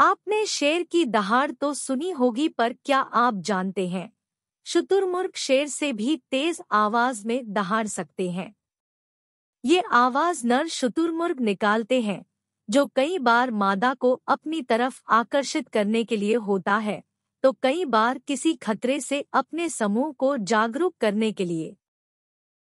आपने शेर की दहाड़ तो सुनी होगी पर क्या आप जानते हैं शुतुरमुर्ग शेर से भी तेज आवाज में दहाड़ सकते हैं ये आवाज नर शुतुरमुर्ग निकालते हैं जो कई बार मादा को अपनी तरफ आकर्षित करने के लिए होता है तो कई बार किसी खतरे से अपने समूह को जागरूक करने के लिए